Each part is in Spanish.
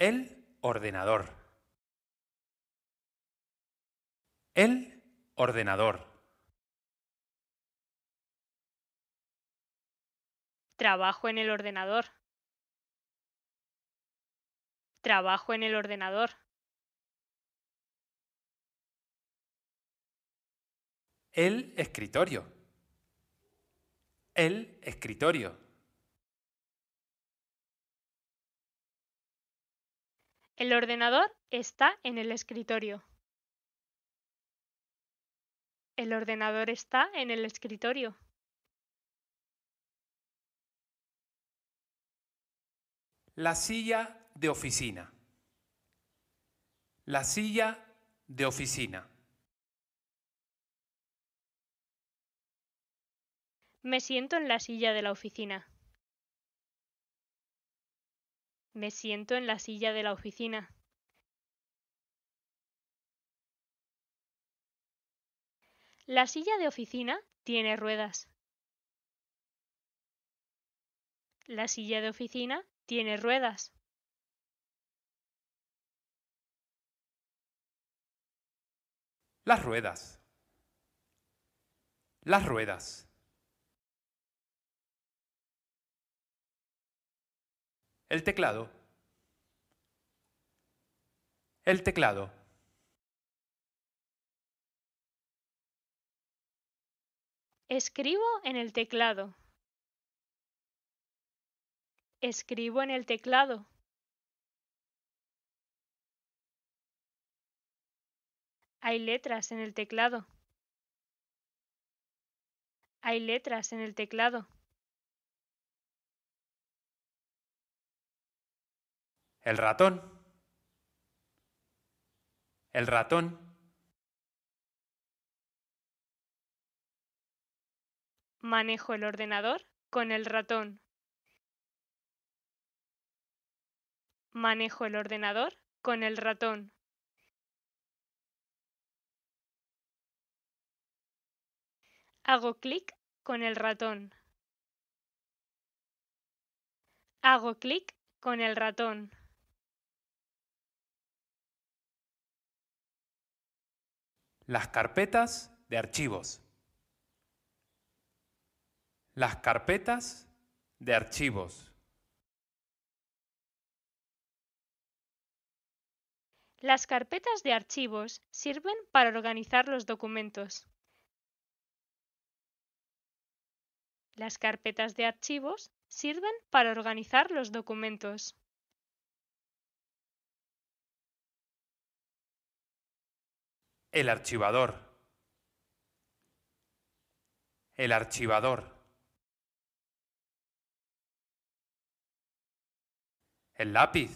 El ordenador. El ordenador. Trabajo en el ordenador. Trabajo en el ordenador. El escritorio. El escritorio. El ordenador está en el escritorio. El ordenador está en el escritorio. La silla de oficina. La silla de oficina. Me siento en la silla de la oficina. Me siento en la silla de la oficina. La silla de oficina tiene ruedas. La silla de oficina tiene ruedas. Las ruedas. Las ruedas. El teclado. El teclado. Escribo en el teclado. Escribo en el teclado. Hay letras en el teclado. Hay letras en el teclado. El ratón. El ratón. Manejo el ordenador con el ratón. Manejo el ordenador con el ratón. Hago clic con el ratón. Hago clic con el ratón. las carpetas de archivos. Las carpetas de archivos. Las carpetas de archivos sirven para organizar los documentos. Las carpetas de archivos sirven para organizar los documentos. el archivador. El archivador. El lápiz.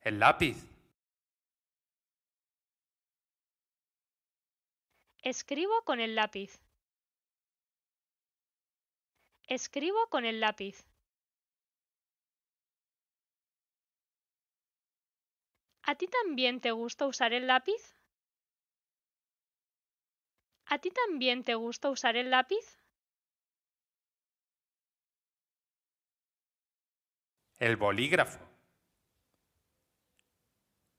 El lápiz. Escribo con el lápiz. Escribo con el lápiz. ¿A ti también te gusta usar el lápiz? ¿A ti también te gusta usar el lápiz? El bolígrafo.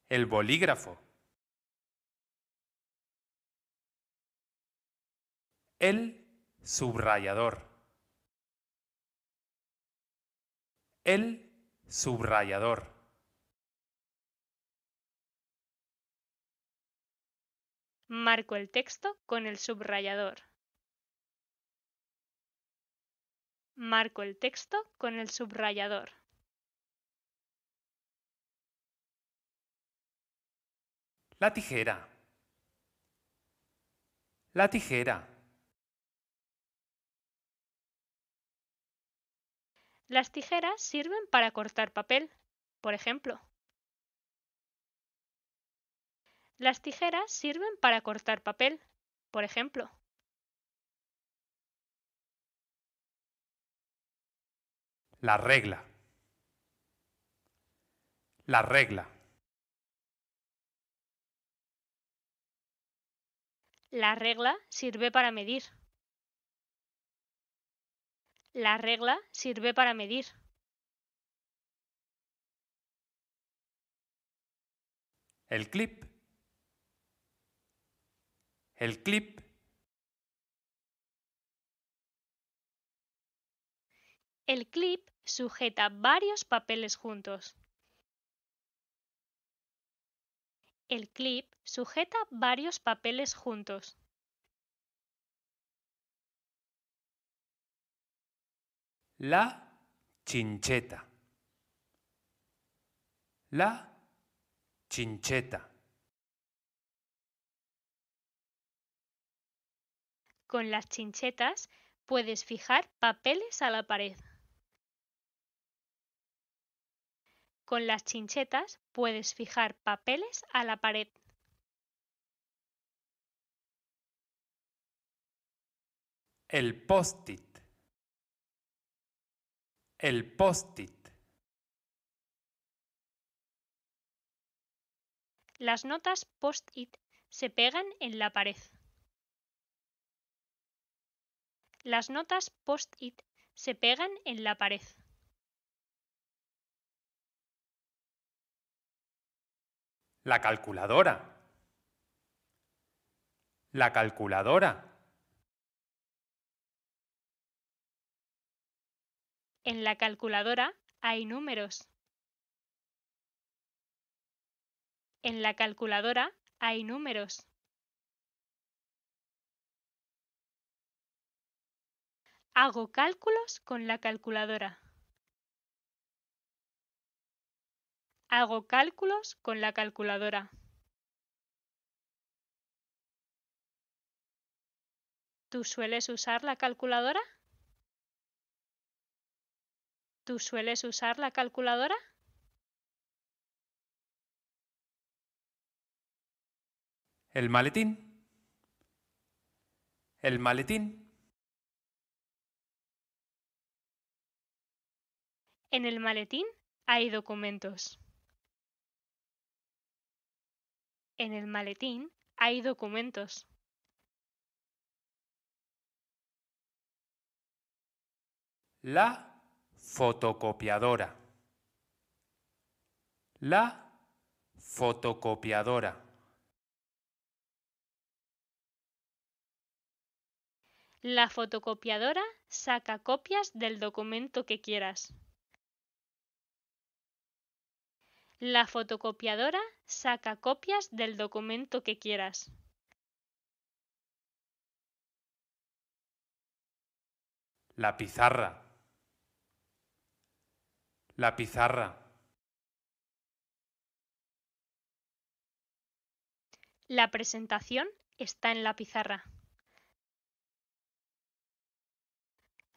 El bolígrafo. El subrayador. El subrayador. Marco el texto con el subrayador. Marco el texto con el subrayador. La tijera. La tijera. Las tijeras sirven para cortar papel, por ejemplo. Las tijeras sirven para cortar papel, por ejemplo. La regla. La regla. La regla sirve para medir. La regla sirve para medir. El clip el clip. El clip sujeta varios papeles juntos. El clip sujeta varios papeles juntos. La chincheta. La chincheta. Con las chinchetas puedes fijar papeles a la pared. Con las chinchetas puedes fijar papeles a la pared. El post-it. El post-it. Las notas post-it se pegan en la pared. Las notas post-it se pegan en la pared. La calculadora. La calculadora. En la calculadora hay números. En la calculadora hay números. Hago cálculos con la calculadora. Hago cálculos con la calculadora. ¿Tú sueles usar la calculadora? ¿Tú sueles usar la calculadora? El maletín. El maletín. En el maletín hay documentos. En el maletín hay documentos. La fotocopiadora. La fotocopiadora. La fotocopiadora saca copias del documento que quieras. La fotocopiadora saca copias del documento que quieras. La pizarra. La pizarra. La presentación está en la pizarra.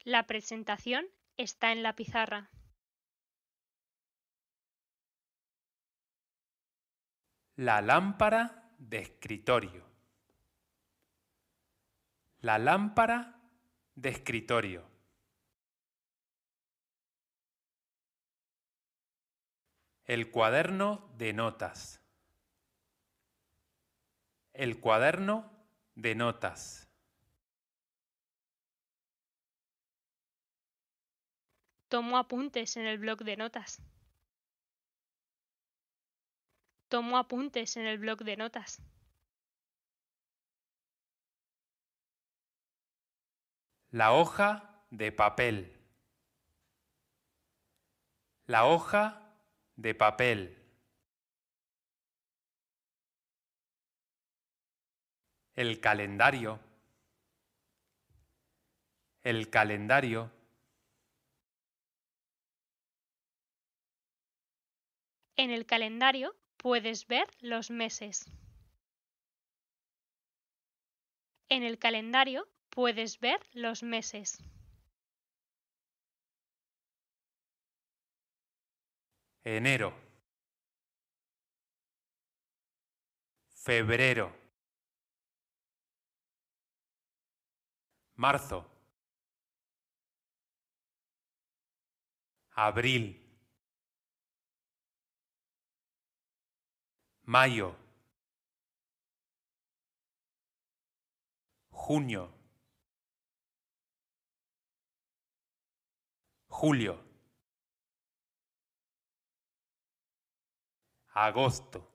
La presentación está en la pizarra. La lámpara de escritorio. La lámpara de escritorio. El cuaderno de notas. El cuaderno de notas. Tomo apuntes en el blog de notas. Tomo apuntes en el blog de notas. La hoja de papel. La hoja de papel. El calendario. El calendario. En el calendario puedes ver los meses. En el calendario puedes ver los meses. Enero. Febrero. Marzo. Abril. mayo, junio, julio, agosto,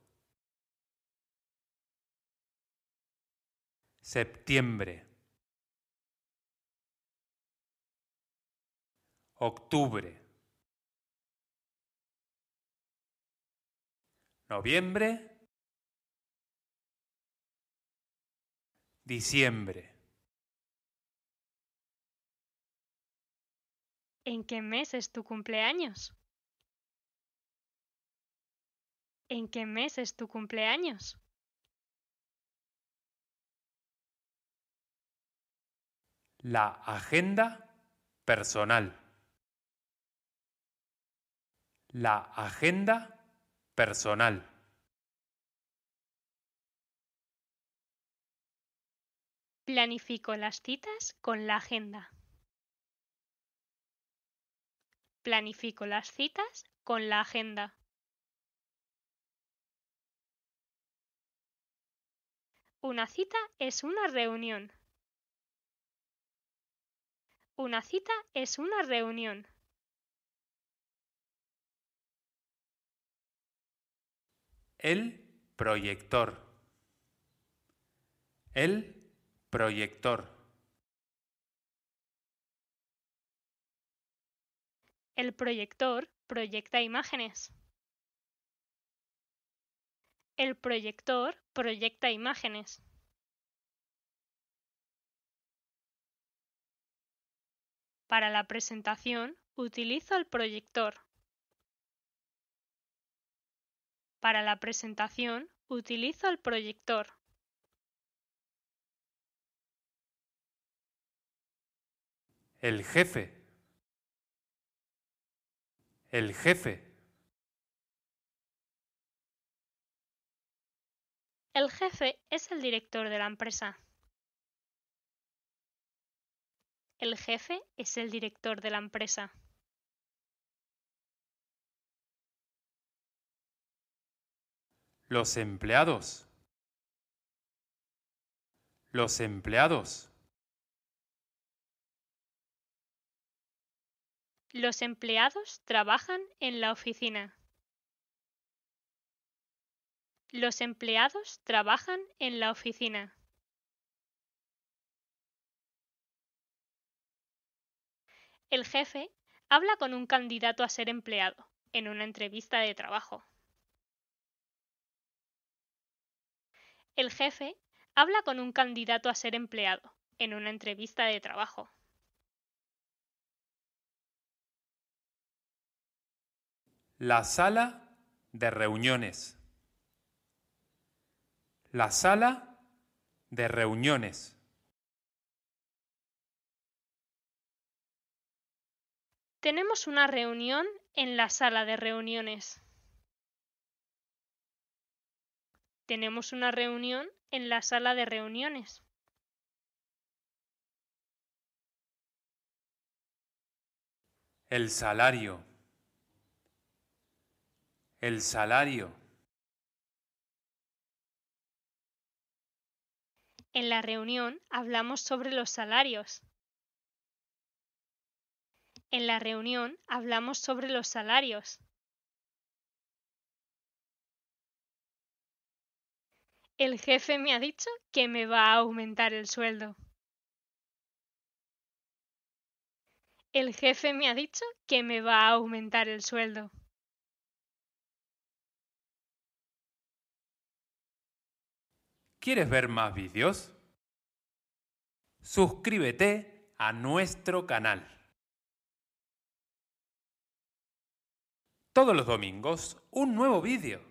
septiembre, octubre, noviembre, diciembre. ¿En qué mes es tu cumpleaños? ¿En qué mes es tu cumpleaños? La agenda personal. La agenda personal Planifico las citas con la agenda. Planifico las citas con la agenda. Una cita es una reunión. Una cita es una reunión. El proyector. El proyector. El proyector proyecta imágenes. El proyector proyecta imágenes. Para la presentación, utilizo el proyector. Para la presentación utilizo el proyector. El jefe. El jefe. El jefe es el director de la empresa. El jefe es el director de la empresa. Los empleados. Los empleados. Los empleados trabajan en la oficina. Los empleados trabajan en la oficina. El jefe habla con un candidato a ser empleado en una entrevista de trabajo. el jefe habla con un candidato a ser empleado en una entrevista de trabajo. La sala de reuniones. La sala de reuniones. Tenemos una reunión en la sala de reuniones. Tenemos una reunión en la sala de reuniones. El salario. El salario. En la reunión hablamos sobre los salarios. En la reunión hablamos sobre los salarios. El jefe me ha dicho que me va a aumentar el sueldo. El jefe me ha dicho que me va a aumentar el sueldo. ¿Quieres ver más vídeos? Suscríbete a nuestro canal. Todos los domingos, un nuevo vídeo.